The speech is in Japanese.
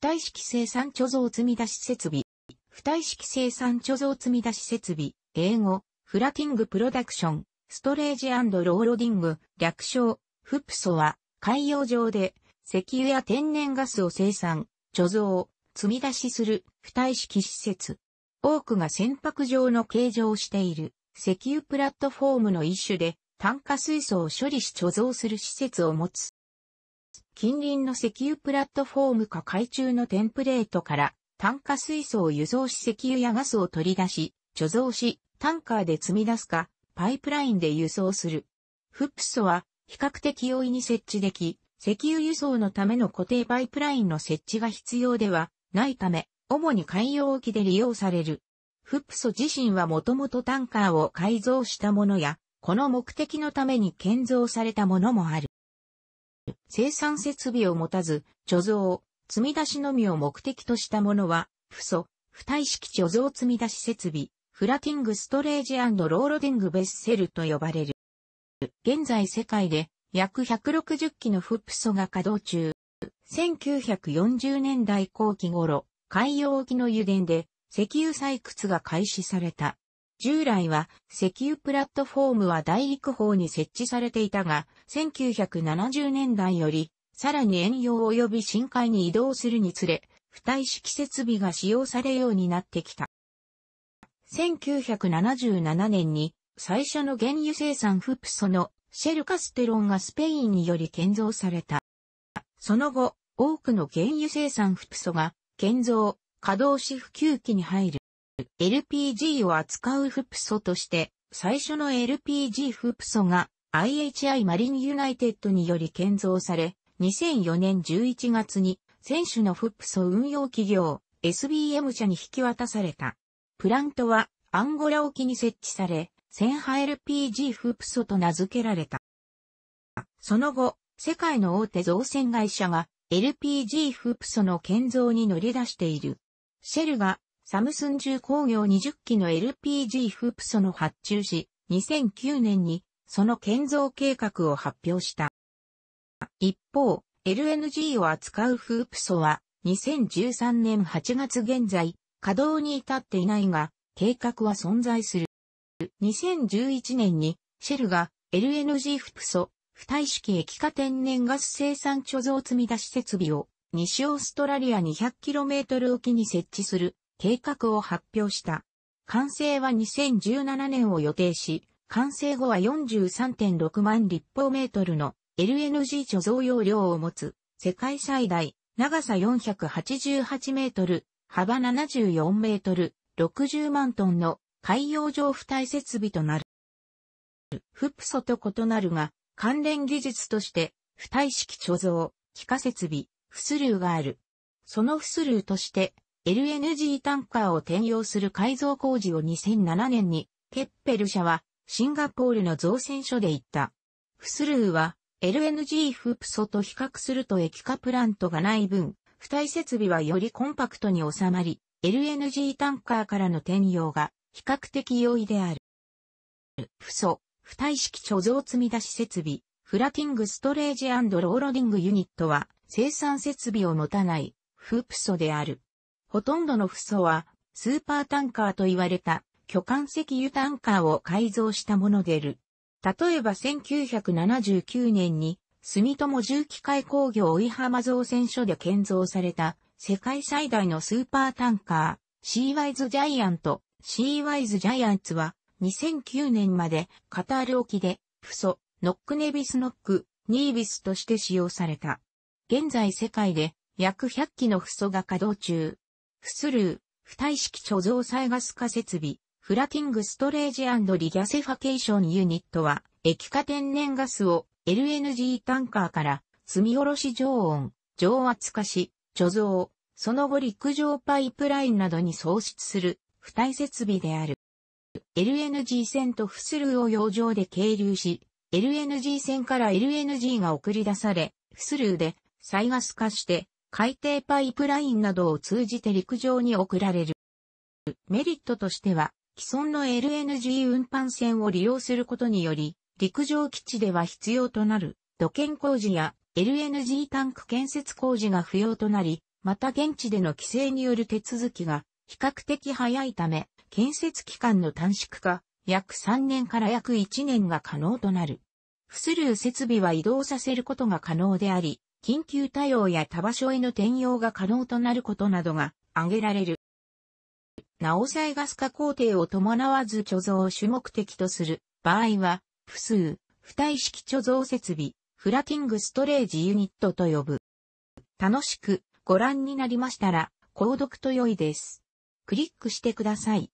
不帯式生産貯蔵積み出し設備。不帯式生産貯蔵積み出し設備。英語、フラティングプロダクション、ストレージローロディング、略称、フプソは、海洋上で、石油や天然ガスを生産、貯蔵、積み出しする、不帯式施設。多くが船舶上の形状をしている、石油プラットフォームの一種で、炭化水素を処理し貯蔵する施設を持つ。近隣の石油プラットフォームか海中のテンプレートから炭化水素を輸送し石油やガスを取り出し、貯蔵し、タンカーで積み出すか、パイプラインで輸送する。フップソは比較的容易に設置でき、石油輸送のための固定パイプラインの設置が必要ではないため、主に海洋沖で利用される。フップソ自身はもともとタンカーを改造したものや、この目的のために建造されたものもある。生産設備を持たず、貯蔵、積み出しのみを目的としたものは、不素、不対式貯蔵積み出し設備、フラティングストレージローロディングベッセルと呼ばれる。現在世界で約160機のフップソが稼働中。1940年代後期頃、海洋沖の油田で石油採掘が開始された。従来は石油プラットフォームは大陸方に設置されていたが、1970年代より、さらに遠洋及び深海に移動するにつれ、付帯式設備が使用されるようになってきた。1977年に最初の原油生産フプソのシェルカステロンがスペインにより建造された。その後、多くの原油生産フプソが建造、稼働し普及期に入る。LPG を扱うフプソとして、最初の LPG フプソが IHI マリンユナイテッドにより建造され、2004年11月に選手のフプソ運用企業 SBM 社に引き渡された。プラントはアンゴラ沖に設置され、1派 LPG フプソと名付けられた。その後、世界の大手造船会社が LPG フプソの建造に乗り出している。シェルがサムスン重工業20機の LPG フープソの発注し、2009年にその建造計画を発表した。一方、LNG を扱うフープソは2013年8月現在、稼働に至っていないが、計画は存在する。2011年にシェルが LNG フプソ、不対式液化天然ガス生産貯蔵積み出し設備を西オーストラリア 200km 沖に設置する計画を発表した。完成は2017年を予定し、完成後は43.6万立方メートルの LNG 貯蔵容量を持つ世界最大長さ488メートル、幅74メートル、60万トンの海洋上付帯設備となる。フプソと異なるが、関連技術として、付帯式貯蔵、気化設備、フスルーがある。そのフスルーとして、LNG タンカーを転用する改造工事を2007年に、ケッペル社はシンガポールの造船所で行った。フスルーは LNG フープソと比較すると液化プラントがない分、付帯設備はよりコンパクトに収まり、LNG タンカーからの転用が比較的容易である。フソ、付帯式貯蔵積み出し設備、フラティングストレージローロディングユニットは生産設備を持たない、フープソである。ほとんどのフソは、スーパータンカーと言われた、巨艦石油タンカーを改造したものでる。例えば1979年に、住友重機械工業追浜造船所で建造された、世界最大のスーパータンカー、シーワイズジャイアント、シーワイズジャイアンツは、2009年までカタール沖で、フソ、ノックネビスノック、ニービスとして使用された。現在世界で約100機のフソが稼働中。フスルー、不対式貯蔵再ガス化設備、フラティングストレージリギャセファケーションユニットは、液化天然ガスを LNG タンカーから積み下ろし常温、常圧化し、貯蔵、その後陸上パイプラインなどに創出する、不対設備である。LNG 線とフスルーを洋上で経流し、LNG 線から LNG が送り出され、フスルーで再ガス化して海底パイプラインなどを通じて陸上に送られる。メリットとしては、既存の LNG 運搬船を利用することにより、陸上基地では必要となる土建工事や LNG タンク建設工事が不要となり、また現地での規制による手続きが比較的早いため、建設期間の短縮化、約3年から約1年が可能となる。不スルー設備は移動させることが可能であり、緊急対応や他場所への転用が可能となることなどが挙げられる。なおさえガス化工程を伴わず貯蔵を主目的とする場合は、複数、不体式貯蔵設備、フラティングストレージユニットと呼ぶ。楽しくご覧になりましたら、購読と良いです。クリックしてください。